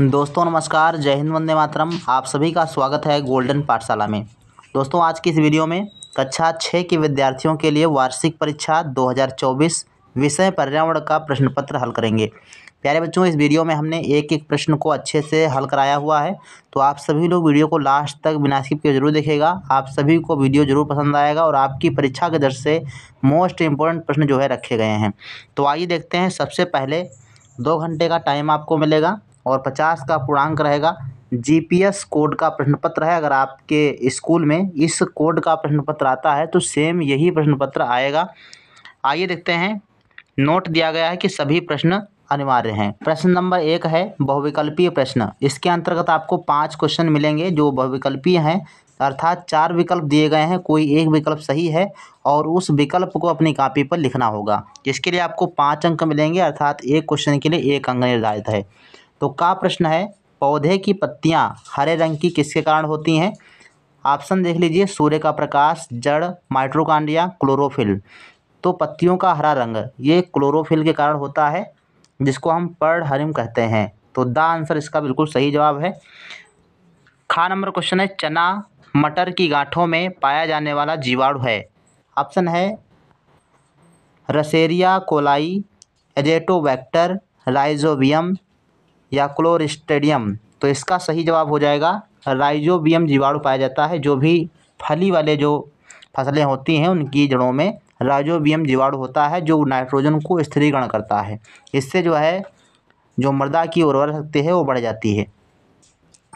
दोस्तों नमस्कार जय हिंद वंदे मातरम आप सभी का स्वागत है गोल्डन पाठशाला में दोस्तों आज की इस वीडियो में कक्षा छः के विद्यार्थियों के लिए वार्षिक परीक्षा 2024 विषय पर्यावरण का प्रश्न पत्र हल करेंगे प्यारे बच्चों इस वीडियो में हमने एक एक प्रश्न को अच्छे से हल कराया हुआ है तो आप सभी लोग वीडियो को लास्ट तक बिना स्किप के जरूर देखेगा आप सभी को वीडियो जरूर पसंद आएगा और आपकी परीक्षा के दर से मोस्ट इम्पोर्टेंट प्रश्न जो है रखे गए हैं तो आइए देखते हैं सबसे पहले दो घंटे का टाइम आपको मिलेगा और पचास का पूर्णांक रहेगा जीपीएस कोड का प्रश्न पत्र है अगर आपके स्कूल में इस कोड का प्रश्न पत्र आता है तो सेम यही प्रश्न पत्र आएगा आइए देखते हैं नोट दिया गया है कि सभी प्रश्न अनिवार्य हैं प्रश्न नंबर एक है बहुविकल्पीय प्रश्न इसके अंतर्गत आपको पांच क्वेश्चन मिलेंगे जो बहुविकल्पीय हैं अर्थात चार विकल्प दिए गए हैं कोई एक विकल्प सही है और उस विकल्प को अपनी कापी पर लिखना होगा इसके लिए आपको पाँच अंक मिलेंगे अर्थात एक क्वेश्चन के लिए एक अंक निर्धारित है तो का प्रश्न है पौधे की पत्तियाँ हरे रंग की किसके कारण होती हैं ऑप्शन देख लीजिए सूर्य का प्रकाश जड़ माइट्रोकांडिया क्लोरोफिल तो पत्तियों का हरा रंग ये क्लोरोफिल के कारण होता है जिसको हम पर्ड हरिम कहते हैं तो द आंसर इसका बिल्कुल सही जवाब है खा नंबर क्वेश्चन है चना मटर की गांठों में पाया जाने वाला जीवाणु है ऑप्शन है रसेरिया कोलाई एजेटोवैक्टर राइजोबियम या क्लोरिस्टेडियम तो इसका सही जवाब हो जाएगा राइजोबियम जीवाणु पाया जाता है जो भी फली वाले जो फसलें होती हैं उनकी जड़ों में राइजोबियम जीवाणु होता है जो नाइट्रोजन को स्थिरीकरण करता है इससे जो है जो मृदा की उर्वर शक्ति है वो बढ़ जाती है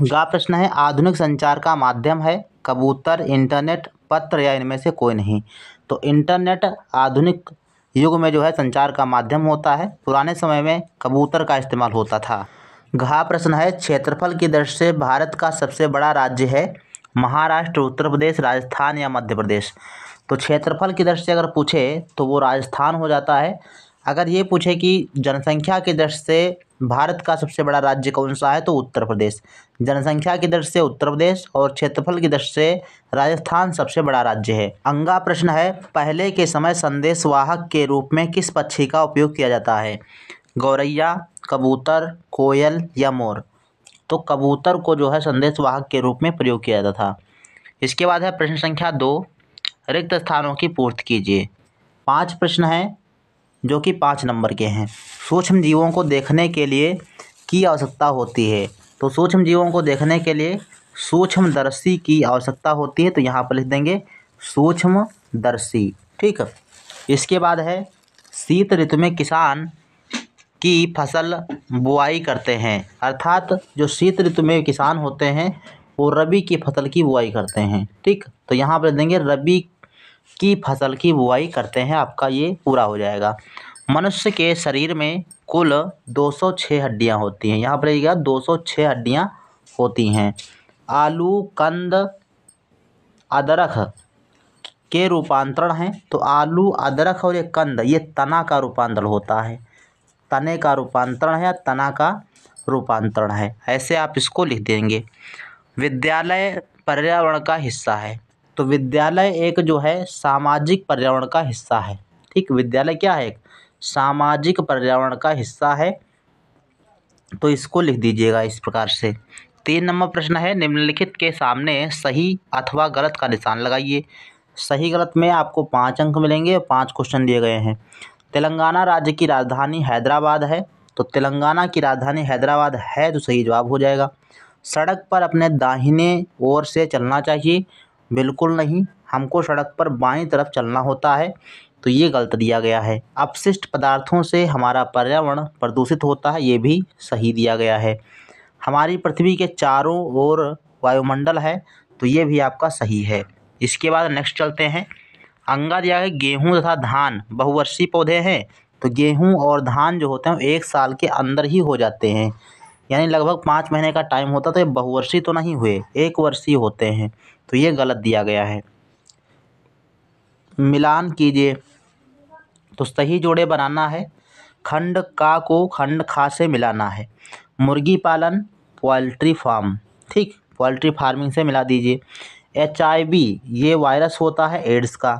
गा प्रश्न है आधुनिक संचार का माध्यम है कबूतर इंटरनेट पत्र या इनमें से कोई नहीं तो इंटरनेट आधुनिक युग में जो है संचार का माध्यम होता है पुराने समय में कबूतर का इस्तेमाल होता था घा प्रश्न है क्षेत्रफल की दृष्टि से भारत का सबसे बड़ा राज्य है महाराष्ट्र उत्तर प्रदेश राजस्थान या मध्य प्रदेश तो क्षेत्रफल की दृष्टि से अगर पूछे तो वो राजस्थान हो जाता है अगर ये पूछे कि जनसंख्या की दृष्टि से भारत का सबसे बड़ा राज्य कौन सा है तो उत्तर प्रदेश जनसंख्या की दृष्टि से उत्तर प्रदेश और क्षेत्रफल की दृष्टि से राजस्थान सबसे बड़ा राज्य है अंगा प्रश्न है पहले के समय संदेशवाहक के रूप में किस पक्षी का उपयोग किया जाता है गौरैया कबूतर कोयल या मोर तो कबूतर को जो है संदेशवाहक के रूप में प्रयोग किया जाता था इसके बाद है प्रश्न संख्या दो रिक्त स्थानों की पूर्ति कीजिए पांच प्रश्न हैं जो कि पाँच नंबर के हैं सूक्ष्म जीवों को देखने के लिए की आवश्यकता होती है तो सूक्ष्म जीवों को देखने के लिए सूक्ष्म दर्शी की आवश्यकता होती है तो यहाँ पर लिख देंगे सूक्ष्म दर्शी ठीक है इसके बाद है शीत ऋतु में किसान की फसल बुआई करते हैं अर्थात जो शीत ऋतु में किसान होते हैं वो रबी की फसल की बुआई करते हैं ठीक तो यहाँ पर देंगे रबी की फसल की बुआई करते हैं आपका ये पूरा हो जाएगा मनुष्य के शरीर में कुल 206 हड्डियाँ होती हैं यहाँ पर सौ 206 हड्डियाँ होती हैं आलू कंद अदरख के रूपांतरण हैं तो आलू अदरख और ये कंद ये तना का रूपांतरण होता है तने का रूपांतरण है या तना का रूपांतरण है ऐसे आप इसको लिख देंगे विद्यालय पर्यावरण का हिस्सा है तो विद्यालय एक जो है सामाजिक पर्यावरण का हिस्सा है ठीक विद्यालय क्या है सामाजिक पर्यावरण का हिस्सा है तो इसको लिख दीजिएगा इस प्रकार से तीन नंबर प्रश्न है निम्नलिखित के सामने सही अथवा गलत का निशान लगाइए सही गलत में आपको पाँच अंक मिलेंगे पाँच क्वेश्चन दिए गए हैं तेलंगाना राज्य की राजधानी हैदराबाद है तो तेलंगाना की राजधानी हैदराबाद है तो सही जवाब हो जाएगा सड़क पर अपने दाहिने ओर से चलना चाहिए बिल्कुल नहीं हमको सड़क पर बाईं तरफ चलना होता है तो ये गलत दिया गया है अपशिष्ट पदार्थों से हमारा पर्यावरण प्रदूषित होता है ये भी सही दिया गया है हमारी पृथ्वी के चारों ओर वायुमंडल है तो ये भी आपका सही है इसके बाद नेक्स्ट चलते हैं अंगा दिया है गेहूँ तथा धान बहुवर्षीय पौधे हैं तो गेहूँ और धान जो होते हैं एक साल के अंदर ही हो जाते हैं यानी लगभग पाँच महीने का टाइम होता तो ये बहुवर्षीय तो नहीं हुए एक वर्षीय होते हैं तो ये गलत दिया गया है मिलान कीजिए तो सही जोड़े बनाना है खंड का को खंड खा से मिलाना है मुर्गी पालन पोल्ट्री फार्म ठीक पोल्ट्री फार्मिंग से मिला दीजिए एच ये वायरस होता है एड्स का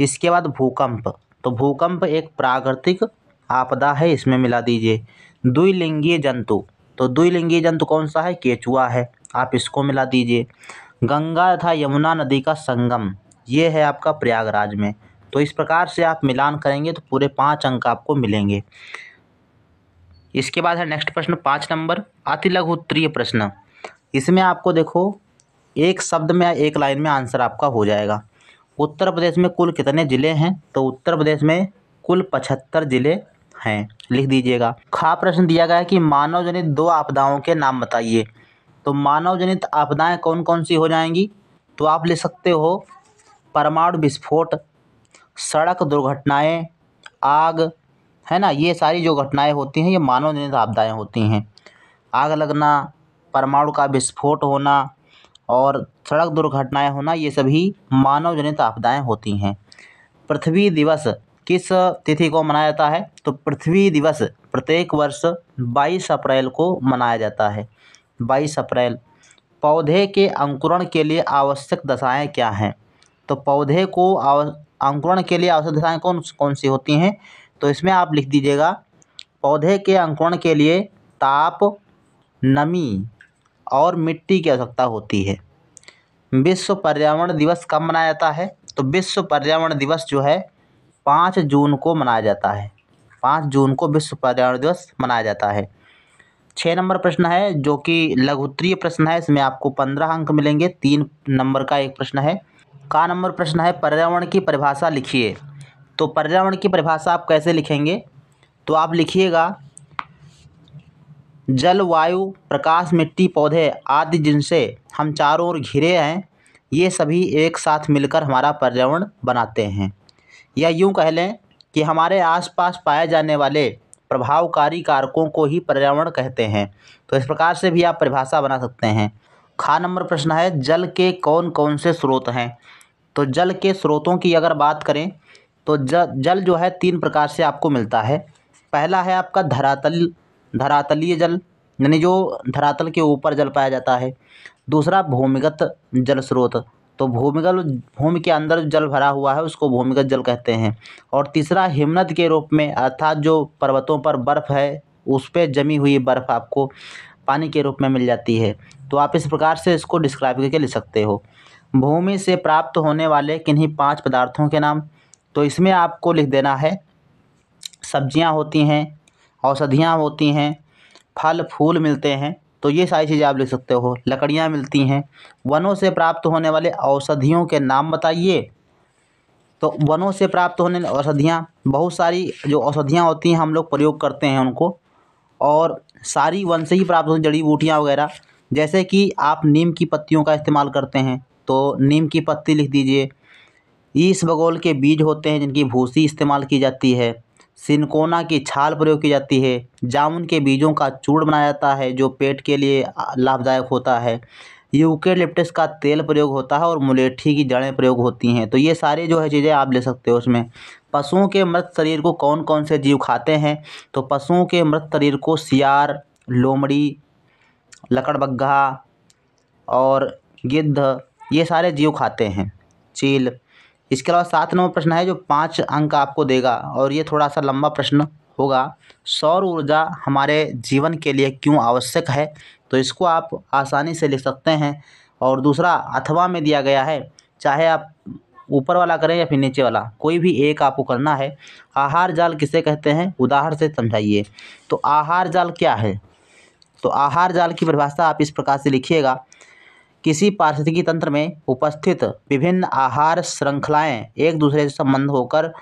इसके बाद भूकंप तो भूकंप एक प्राकृतिक आपदा है इसमें मिला दीजिए द्विलिंगीय जंतु तो द्विलिंगीय जंतु कौन सा है केचुआ है आप इसको मिला दीजिए गंगा तथा यमुना नदी का संगम ये है आपका प्रयागराज में तो इस प्रकार से आप मिलान करेंगे तो पूरे पाँच अंक आपको मिलेंगे इसके बाद है नेक्स्ट प्रश्न पाँच नंबर अति लघु प्रश्न इसमें आपको देखो एक शब्द में या एक लाइन में आंसर आपका हो जाएगा उत्तर प्रदेश में कुल कितने ज़िले हैं तो उत्तर प्रदेश में कुल पचहत्तर ज़िले हैं लिख दीजिएगा खा प्रश्न दिया गया है कि मानव जनित दो आपदाओं के नाम बताइए तो मानव जनित आपदाएं कौन कौन सी हो जाएंगी तो आप ले सकते हो परमाणु विस्फोट सड़क दुर्घटनाएं आग है ना ये सारी जो घटनाएं होती हैं ये मानव जनित आपदाएं होती हैं आग लगना परमाणु का विस्फोट होना और सड़क दुर्घटनाएं होना ये सभी मानव जनित आपदाएँ होती हैं पृथ्वी दिवस किस तिथि को मनाया जाता है तो पृथ्वी दिवस प्रत्येक वर्ष बाईस अप्रैल को मनाया जाता है बाईस अप्रैल पौधे के अंकुरण के लिए आवश्यक दशाएं क्या हैं तो पौधे को अंकुरण के लिए आवश्यक दशाएं कौन कौन सी होती हैं तो इसमें आप लिख दीजिएगा पौधे के अंकुरण के लिए ताप नमी और मिट्टी की आवश्यकता होती है विश्व पर्यावरण दिवस कब मनाया जाता है तो विश्व पर्यावरण दिवस जो है पाँच जून को मनाया जाता है पाँच जून को विश्व पर्यावरण दिवस मनाया जाता है छः नंबर प्रश्न है जो कि लघु प्रश्न है इसमें आपको पंद्रह अंक मिलेंगे तीन नंबर का एक प्रश्न है का नंबर प्रश्न है पर्यावरण की परिभाषा लिखिए तो पर्यावरण की परिभाषा आप कैसे लिखेंगे तो आप लिखिएगा जलवायु प्रकाश मिट्टी पौधे आदि जिनसे हम चारों ओर घिरे हैं ये सभी एक साथ मिलकर हमारा पर्यावरण बनाते हैं या यूँ कह लें कि हमारे आसपास पाए जाने वाले प्रभावकारी कारकों को ही पर्यावरण कहते हैं तो इस प्रकार से भी आप परिभाषा बना सकते हैं खा नंबर प्रश्न है जल के कौन कौन से स्रोत हैं तो जल के स्रोतों की अगर बात करें तो जल जो है तीन प्रकार से आपको मिलता है पहला है आपका धरातल धरातलीय जल यानी जो धरातल के ऊपर जल पाया जाता है दूसरा भूमिगत जल स्रोत तो भूमिगत भूमि के अंदर जल भरा हुआ है उसको भूमिगत जल कहते हैं और तीसरा हिमनद के रूप में अर्थात जो पर्वतों पर बर्फ़ है उस पर जमी हुई बर्फ़ आपको पानी के रूप में मिल जाती है तो आप इस प्रकार से इसको डिस्क्राइब करके लिख सकते हो भूमि से प्राप्त होने वाले किन्हीं पाँच पदार्थों के नाम तो इसमें आपको लिख देना है सब्जियां होती हैं औषधियाँ होती हैं फल फूल मिलते हैं तो ये सारी चीज़ें आप लिख सकते हो लकड़ियाँ मिलती हैं वनों से प्राप्त होने वाले औषधियों के नाम बताइए तो वनों से प्राप्त होने वाली औषधियाँ बहुत सारी जो औषधियाँ होती हैं हम लोग प्रयोग करते हैं उनको और सारी वन से ही प्राप्त होती जड़ी बूटियाँ वगैरह जैसे कि आप नीम की पत्तियों का इस्तेमाल करते हैं तो नीम की पत्ती लिख दीजिए ईस बगोल के बीज होते हैं जिनकी भूसी इस्तेमाल की जाती है सिनकोना की छाल प्रयोग की जाती है जामुन के बीजों का चूड़ बनाया जाता है जो पेट के लिए लाभदायक होता है यूकेलिप्टस का तेल प्रयोग होता है और मुलेठी की जड़ें प्रयोग होती हैं तो ये सारे जो है चीज़ें आप ले सकते हो उसमें पशुओं के मृत शरीर को कौन कौन से जीव खाते हैं तो पशुओं के मृत शरीर को सियार लोमड़ी लकड़बग्घा और गिद्ध ये सारे जीव खाते हैं चील इसके अलावा सात नंबर प्रश्न है जो पाँच अंक आपको देगा और ये थोड़ा सा लंबा प्रश्न होगा सौर ऊर्जा हमारे जीवन के लिए क्यों आवश्यक है तो इसको आप आसानी से लिख सकते हैं और दूसरा अथवा में दिया गया है चाहे आप ऊपर वाला करें या फिर नीचे वाला कोई भी एक आपको करना है आहार जाल किसे कहते हैं उदाहरण से समझाइए तो आहार जाल क्या है तो आहार जाल की परिभाषा आप इस प्रकार से लिखिएगा किसी पारिस्थितिकी तंत्र में उपस्थित विभिन्न आहार श्रृंखलाएं एक दूसरे से संबंध होकर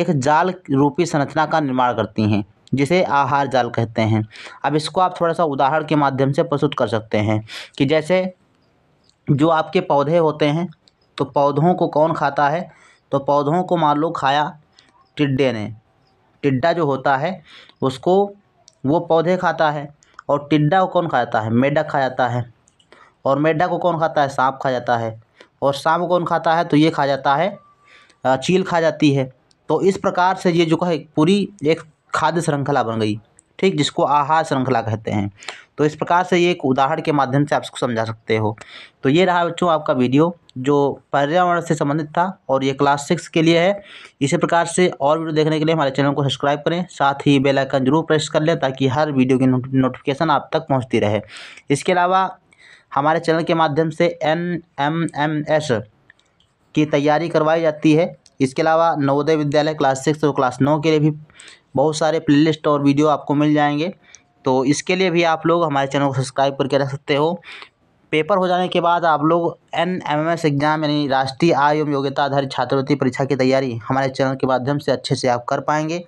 एक जाल रूपी संरचना का निर्माण करती हैं जिसे आहार जाल कहते हैं अब इसको आप थोड़ा सा उदाहरण के माध्यम से प्रस्तुत कर सकते हैं कि जैसे जो आपके पौधे होते हैं तो पौधों को कौन खाता है तो पौधों को मान लो खाया टिड्डे ने टिड्डा जो होता है उसको वो पौधे खाता है और टिड्डा को कौन खाता है मेढक खा जाता है और मेढा को कौन खाता है सांप खा जाता है और सांप कौन खाता है तो ये खा जाता है चील खा जाती है तो इस प्रकार से ये जो है पूरी एक खाद्य श्रृंखला बन गई ठीक जिसको आहार श्रृंखला कहते हैं तो इस प्रकार से ये एक उदाहरण के माध्यम से आप इसको समझा सकते हो तो ये रहा बच्चों आपका वीडियो जो पर्यावरण से संबंधित था और ये क्लास सिक्स के लिए है इसी प्रकार से और वीडियो देखने के लिए हमारे चैनल को सब्सक्राइब करें साथ ही बेल आइकन जरूर प्रेस कर लें ताकि हर वीडियो की नोटिफिकेशन आप तक पहुंचती रहे इसके अलावा हमारे चैनल के माध्यम से एन एम एम एस की तैयारी करवाई जाती है इसके अलावा नवोदय विद्यालय क्लास सिक्स और क्लास नौ के लिए भी बहुत सारे प्लेलिस्ट और वीडियो आपको मिल जाएंगे तो इसके लिए भी आप लोग हमारे चैनल को सब्सक्राइब करके रख सकते हो पेपर हो जाने के बाद आप लोग एन एम एस एग्ज़ाम यानी राष्ट्रीय आय एवं योग्यता आधारित छात्रवृत्ति परीक्षा की तैयारी हमारे चैनल के माध्यम से अच्छे से आप कर पाएंगे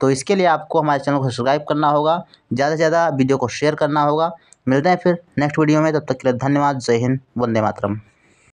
तो इसके लिए आपको हमारे चैनल को सब्सक्राइब करना होगा ज़्यादा से ज़्यादा वीडियो को शेयर करना होगा मिलते हैं फिर नेक्स्ट वीडियो में तब तक के लिए धन्यवाद जय हिंद वंदे मातरम